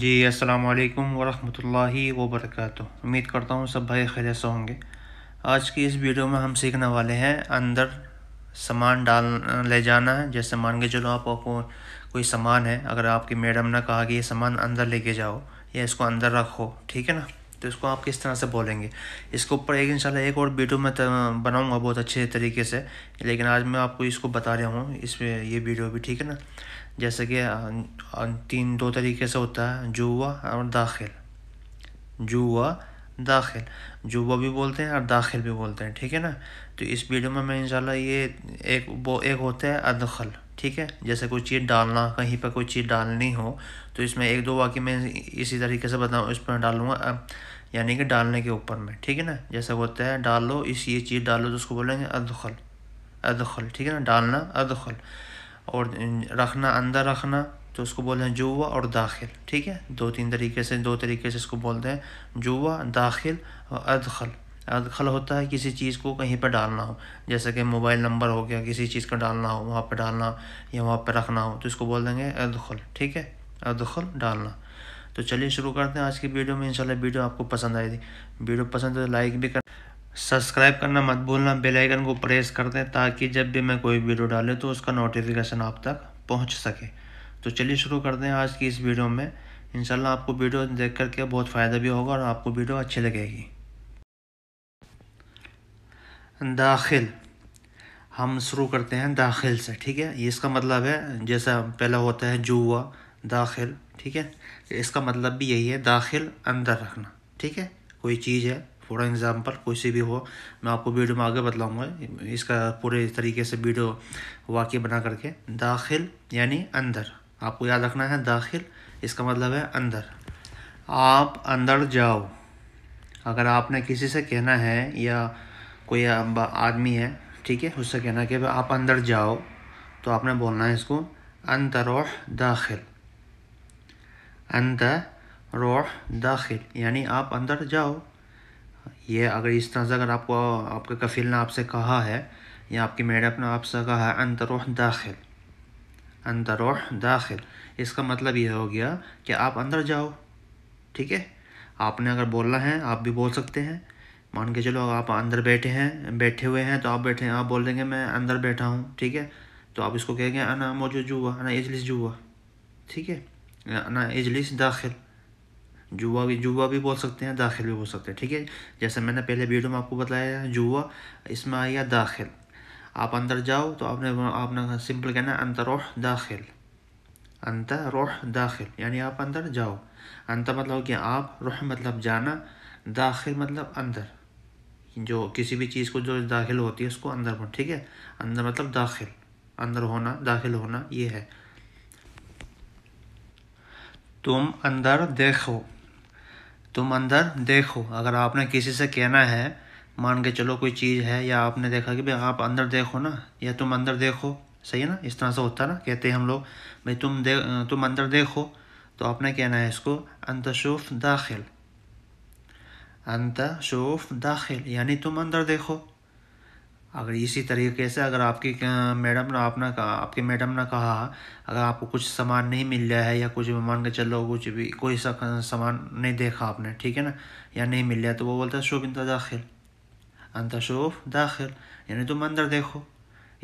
जी अस्सलाम वालेकुम वरहमतुल्लाहि वबरकatuh उम्मीद करता हूँ सब भाई खैर से होंगे आज की इस वीडियो में हम सीखने वाले हैं अंदर सामान डाल ले जाना है जैसे मान के चलो आप आपको कोई सामान है अगर आपकी मैडम ने कहा कि ये सामान अंदर लेके जाओ या इसको अंदर रखो ठीक है ना तो इसको आप किस तरह से बोलेंगे इसके ऊपर एक इंशाल्लाह एक और वीडियो मैं बनाऊंगा बहुत अच्छे तरीके से लेकिन आज मैं आपको इसको बता रहा हूँ इस ये वीडियो भी ठीक है ना जैसे कि अं, अं, तीन दो तरीके से होता है जुआ और दाखिल जुआ दाखिल जुआ भी बोलते हैं और दाखिल भी बोलते हैं ठीक है ना तो इस वीडियो में मैं इंशाल्लाह ये एक वो एक होता है अदखल ठीक है जैसे कोई चीज़ डालना कहीं पर कोई चीज़ डालनी हो तो इसमें एक दो वाक्य मैं इसी तरीके से बताऊँ इस पर डालूँगा यानी कि डालने के ऊपर में ठीक है ना जैसे होता है डालो इस ये चीज़ डालो तो उसको बोलेंगे अदखल अदखल ठीक है ना डालना अदखल और रखना अंदर रखना तो उसको बोलते हैं जुआ और दाखिल ठीक है दो तीन तरीके से दो तरीके से इसको बोलते हैं जुआ दाखिल और अदखल अदखल होता है किसी चीज़ को कहीं पर डालना हो जैसे कि मोबाइल नंबर हो गया किसी चीज़ का डालना हो वहाँ पर डालना या वहाँ पर रखना हो तो इसको बोल देंगे अदखल ठीक है अदखल डालना तो चलिए शुरू करते हैं आज की वीडियो में इंशाल्लाह वीडियो आपको पसंद आएगी वीडियो पसंद है तो लाइक भी कर सब्सक्राइब करना मत भूलना बेल आइकन को प्रेस कर दें ताकि जब भी मैं कोई वीडियो डालूँ तो उसका नोटिफिकेशन आप तक पहुँच सके तो चलिए शुरू कर दें आज की इस वीडियो में इंशाल्लाह आपको वीडियो देख करके बहुत फ़ायदा भी होगा और आपको वीडियो अच्छी लगेगी दाखिल हम शुरू करते हैं दाखिल से ठीक है ये इसका मतलब है जैसा पहला होता है जुआ दाखिल ठीक है इसका मतलब भी यही है दाखिल अंदर रखना ठीक है कोई चीज़ है फॉर एग्ज़ाम्पल कोई सी भी हो मैं आपको वीडियो में आगे बताऊंगा इसका पूरे तरीके से वीडियो वाक्य बना करके दाखिल यानी अंदर आपको याद रखना है दाखिल इसका मतलब है अंदर आप अंदर जाओ अगर आपने किसी से कहना है या कोई आदमी है ठीक है उससे कहना कि आप अंदर जाओ तो आपने बोलना है इसको अंतरोह दाखिल अंत रोह दाखिल यानी आप अंदर जाओ ये अगर इस तरह से अगर आपको आपके कफील ने आपसे कहा है या आपकी मैडम ने आपसे कहा है अंतरोह दाखिल अंतरोह दाखिल इसका मतलब ये हो गया कि आप अंदर जाओ ठीक है आपने अगर बोलना है आप भी बोल सकते हैं मान के चलो आप अंदर बैठे हैं बैठे हुए हैं तो आप बैठे हैं आप बोल देंगे मैं अंदर बैठा हूँ ठीक है तो आप इसको कहेंगे अना मौजूद जुआ अना इजलिस जुआ ठीक है अना इजलिस दाखिल जुआ भी जुआ भी बोल सकते हैं दाखिल भी बोल सकते हैं ठीक है जैसे मैंने पहले वीडियो में आपको बताया जुआ इसमें आया दाखिल आप अंदर जाओ तो आपने आपने सिंपल कहना है रोह दाखिल अंतर रोह दाखिल यानी आप अंदर जाओ अंतर मतलब कि आप रोह मतलब जाना दाखिल मतलब अंदर जो किसी भी चीज़ को जो दाखिल होती है उसको अंदर पर ठीक है अंदर मतलब दाखिल अंदर होना दाखिल होना ये है तुम अंदर देखो तुम अंदर देखो अगर आपने किसी से कहना है मान के चलो कोई चीज़ है या आपने देखा कि भाई आप अंदर देखो ना या तुम अंदर देखो सही है ना इस तरह से होता ना कहते हैं हम लोग भाई तुम दे तुम अंदर देखो तो आपने कहना है इसको अंतशूफ दाखिल अंतशूफ दाखिल यानी तुम अंदर देखो अगर इसी तरीके से अगर आपकी मैडम ने आपने कहा आपके मैडम ने कहा अगर आपको कुछ सामान नहीं मिल रहा है या कुछ भी मान के चलो कुछ भी कोई सा सामान नहीं देखा आपने ठीक है ना या नहीं मिल रहा तो वो बोलता है शुभ इंता दाखिल अंता शुभ दाखिल यानी तुम अंदर देखो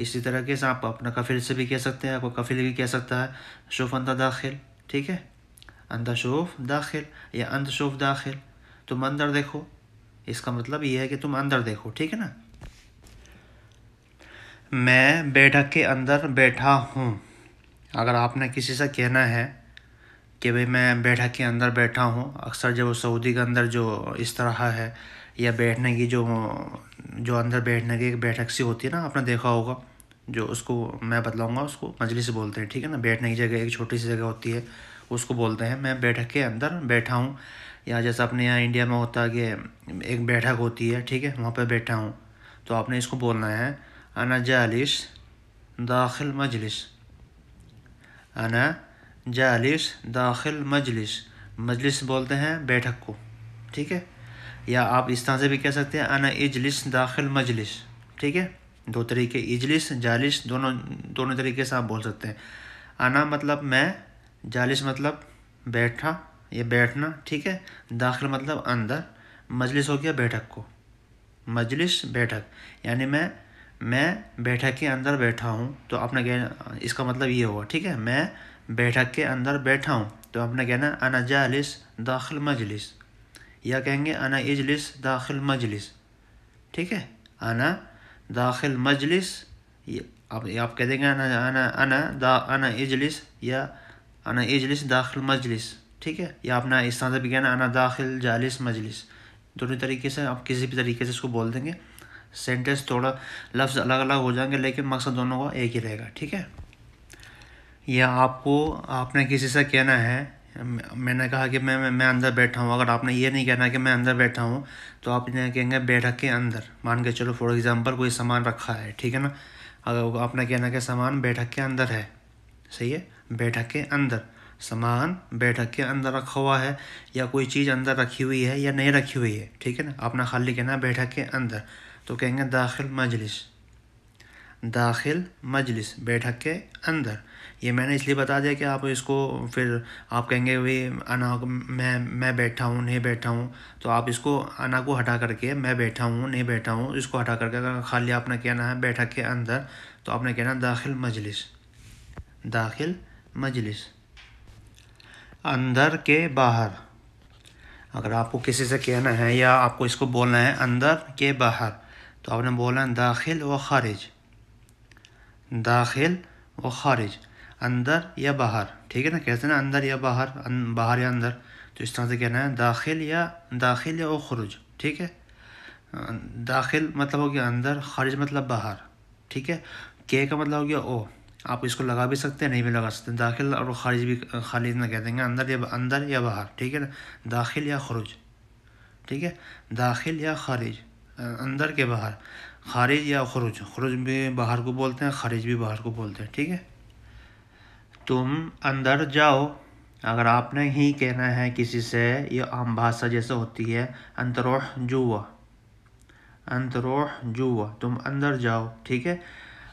इसी तरीके से आप अपना कफिल से भी कह सकते हैं आपको कफिल भी कह सकता है शुभ अंता दाखिल ठीक है अंता शुभ दाखिल या अंत शुभ दाखिल तुम अंदर देखो इसका मतलब ये है कि तुम अंदर देखो ठीक है ना मैं बैठक के अंदर बैठा हूँ अगर आपने किसी से कहना है कि भाई मैं बैठक के अंदर बैठा हूँ अक्सर जब सऊदी के अंदर जो इस तरह है या बैठने की जो जो अंदर बैठने की एक बैठक सी होती है ना आपने देखा होगा जो उसको मैं बतलाऊँगा उसको से बोलते हैं ठीक है ना बैठने की जगह एक छोटी सी जगह होती है उसको बोलते हैं मैं बैठक के अंदर बैठा हूँ या जैसे अपने यहाँ इंडिया में होता है कि एक बैठक होती है ठीक है वहाँ पर बैठा हूँ तो आपने इसको बोलना है أنا جالس داخل مجلس أنا जालिस दाखिल मजलिस मजलिस बोलते हैं बैठक को ठीक है या आप इस तरह से भी कह सकते हैं अना इजलिस दाखिल मजलिस ठीक है दो तरीके इजलिस जालिस दोनों दोनों तरीके से आप बोल सकते हैं आना मतलब मैं जालिस मतलब बैठा या बैठना ठीक है दाखिल मतलब अंदर मजलिस हो गया बैठक को मजलिस बैठक यानी मैं मैं बैठक के अंदर बैठा हूँ तो आपने कहना इसका मतलब ये होगा ठीक है मैं बैठक के अंदर बैठा हूँ तो आपने कहना अना जालिस दाखिल मजलिस या कहेंगे अना इजलिस दाखिल मजलिस ठीक है अना दाखिल मजलिस आप आप कह देंगे अना अना अना दा अना इजलिस या अना इजलिस दाखिल मजलिस ठीक है या अपना इस तरह से भी कहना अना दाखिल जालिस मजलिस दोनों तरीके से आप किसी भी तरीके से इसको बोल देंगे सेंटेंस थोड़ा लफ्ज़ अलग अलग हो जाएंगे लेकिन मकसद दोनों का एक ही रहेगा ठीक है या आपको आपने किसी से कहना है मैंने कहा कि मैं मैं, अंदर बैठा हूँ अगर आपने ये नहीं कहना कि मैं अंदर बैठा हूँ तो आप इन्हें कहेंगे बैठक के अंदर मान के चलो फॉर एग्ज़ाम्पल कोई सामान रखा है ठीक है ना अगर आपने कहना कि सामान बैठक के अंदर है सही है बैठक के अंदर सामान बैठक के अंदर रखा हुआ है या कोई चीज़ अंदर रखी हुई है या नहीं रखी हुई है ठीक है ना आपने खाली कहना बैठक के अंदर तो कहेंगे दाखिल मजलिस दाखिल मजलिस बैठक के अंदर ये मैंने इसलिए बता दिया कि आप इसको फिर आप कहेंगे भाई अना मैं मैं बैठा हूँ नहीं बैठा हूँ तो आप इसको अना को हटा करके मैं बैठा हूँ नहीं बैठा हूँ इसको हटा करके अगर खाली आपने कहना है बैठक के अंदर तो आपने कहना दाखिल मजलिस दाखिल मजलिस अंदर के बाहर अगर आपको किसी से कहना है या आपको इसको बोलना है अंदर के बाहर तो आपने बोला है दाखिल व खारिज दाखिल व खारिज अंदर या बाहर ठीक है ना कहते हैं ना अंदर या बाहर अन, अं, बाहर या अंदर तो इस तरह से कहना है दाखिल या दाखिल या खरुज ठीक है अं, दाखिल मतलब हो गया अंदर खारिज मतलब बाहर ठीक है के का मतलब हो गया ओ आप इसको लगा भी सकते हैं नहीं भी लगा सकते दाखिल और खारिज भी अं, खारिज ना कह देंगे अंदर या अंदर या बाहर ठीक है ना दाखिल या खरुज ठीक है दाखिल या खारिज अंदर के बाहर खारिज या खरुज खरुज भी बाहर को बोलते हैं खारिज भी बाहर को बोलते हैं ठीक है तुम अंदर जाओ अगर आपने ही कहना है किसी से ये आम भाषा जैसे होती है अंतरोह जुआ अंतरोह जुआ तुम अंदर जाओ ठीक है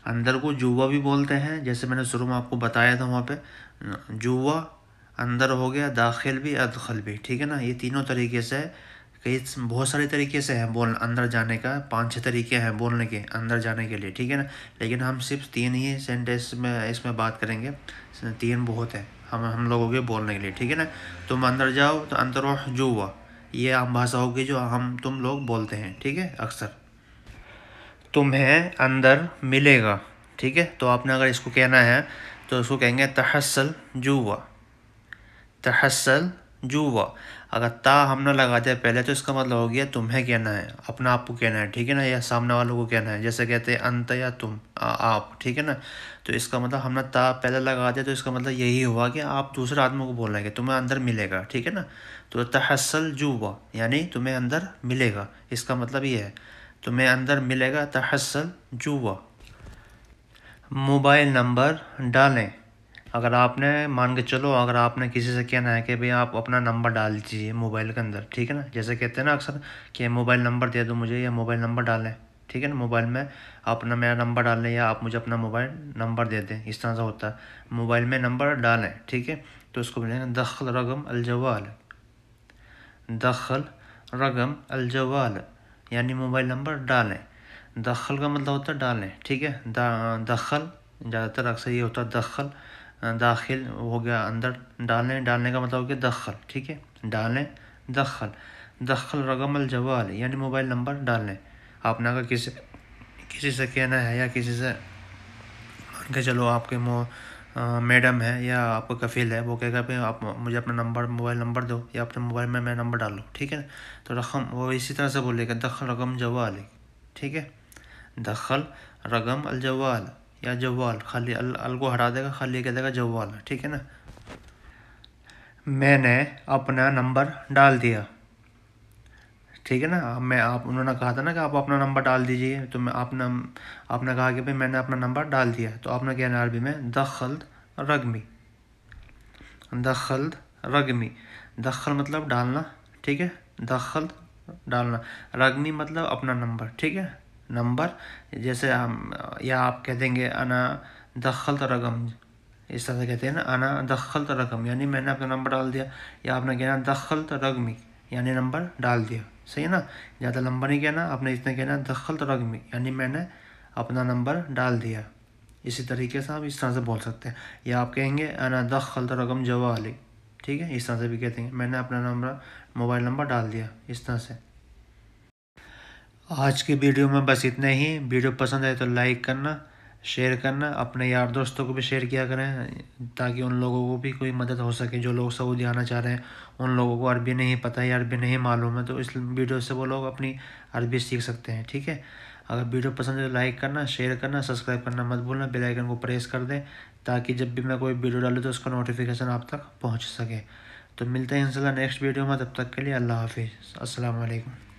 अंदर को जुआ भी बोलते हैं जैसे मैंने शुरू में आपको बताया था वहाँ पे जुआ अंदर हो गया दाखिल भी अदखल भी ठीक है ना ये तीनों तरीके से कई बहुत सारे तरीके से हैं बोल अंदर जाने का पाँच छः तरीके हैं बोलने के अंदर जाने के लिए ठीक है ना लेकिन हम सिर्फ तीन ही सेंटेंस में इसमें बात करेंगे तीन बहुत हैं हम हम लोगों के बोलने के लिए ठीक है ना तुम अंदर जाओ तो वो जो हुआ ये आम भाषा होगी जो हम तुम लोग बोलते हैं ठीक है अक्सर तुम्हें अंदर मिलेगा ठीक है तो आपने अगर इसको कहना है तो उसको कहेंगे तहसल जुआ तहसल जुआ अगर ता हम ना लगा दिया पहले तो इसका मतलब हो गया तुम्हें कहना है अपना आप को कहना है ठीक है ना या सामने वालों को कहना है जैसे कहते हैं अंत या तुम आ, आप ठीक है ना तो इसका मतलब हमने ता पहले लगा दिया तो इसका मतलब यही हुआ कि आप दूसरे आदमी को बोल रहे कि तुम्हें अंदर मिलेगा ठीक है ना तो तहसल जुबा यानी तुम्हें अंदर मिलेगा इसका मतलब ये है तुम्हें अंदर मिलेगा तहसल जुबा मोबाइल नंबर डालें अगर आपने मान के चलो अगर आपने किसी से कहना है कि भाई आप अपना नंबर डाल दीजिए मोबाइल के अंदर ठीक है ना जैसे कहते हैं ना अक्सर कि मोबाइल नंबर दे दो मुझे या मोबाइल नंबर डालें ठीक है ना मोबाइल में अपना मेरा नंबर डाल लें या आप मुझे अपना मोबाइल नंबर दे दें इस तरह से होता है मोबाइल में नंबर डालें ठीक है तो उसको मिलेगा दखल रगम अलजवाल दखल रगम अलजवाल यानी मोबाइल नंबर डालें दखल का मतलब होता है डालें ठीक है दखल ज़्यादातर अक्सर ये होता है दखल दाखिल हो गया अंदर डालें डालने का मतलब हो गया दखल ठीक है डालें दखल दखल रकम जवाल यानी मोबाइल नंबर डालें आपने अगर किसी किसी से कहना है या किसी से मान के चलो आपके मो मैडम है या आपका कफील है वो कहेगा भाई आप मुझे अपना नंबर मोबाइल नंबर दो या अपने मोबाइल में मैं नंबर डालो ठीक है ना तो रकम वो इसी तरह से बोलेगा दखल रकम जवाल ठीक है दखल रकम अलजवाल या जवाल खाली अल अल को हटा देगा खाली कह देगा जवाल ठीक है ना मैंने अपना नंबर डाल दिया ठीक है ना मैं आप उन्होंने कहा था ना कि आप अपना नंबर डाल दीजिए तो मैं आपने आपने कहा कि भाई मैंने अपना नंबर डाल दिया तो आपने कहना अरबी में दखल रगमी दखल रगमी दखल मतलब डालना ठीक है दखल डालना रगमी मतलब अपना नंबर ठीक है नंबर जैसे हम या आप कह देंगे अना दखल तो रकम इस तरह से कहते हैं ना अना दखल तो रकम यानी मैंने आपका नंबर डाल दिया या आपने कहना दखल तो रकमी यानी नंबर डाल दिया सही है ना ज़्यादा लंबा नहीं कहना आपने इसने कहना दखल रकमी यानी मैंने अपना नंबर डाल दिया इसी तरीके से आप इस तरह से बोल सकते हैं या आप कहेंगे अना दखल रकम जवाली ठीक है इस तरह से भी कहते हैं मैंने अपना नंबर मोबाइल नंबर डाल दिया इस तरह से आज की वीडियो में बस इतना ही वीडियो पसंद आए तो लाइक करना शेयर करना अपने यार दोस्तों को भी शेयर किया करें ताकि उन लोगों को भी कोई मदद हो सके जो लोग सऊदी आना चाह रहे हैं उन लोगों को अरबी नहीं पता है अरबी नहीं मालूम है तो इस वीडियो से वो लोग अपनी अरबी सीख सकते हैं ठीक है अगर वीडियो पसंद है तो लाइक करना शेयर करना सब्सक्राइब करना मत भूलना बेल आइकन को प्रेस कर दें ताकि जब भी मैं कोई वीडियो डालूँ तो उसका नोटिफिकेशन आप तक पहुँच सके तो मिलते हैं इंशाल्लाह नेक्स्ट वीडियो में तब तक के लिए अल्लाह हाफिज़ अस्सलाम वालेकुम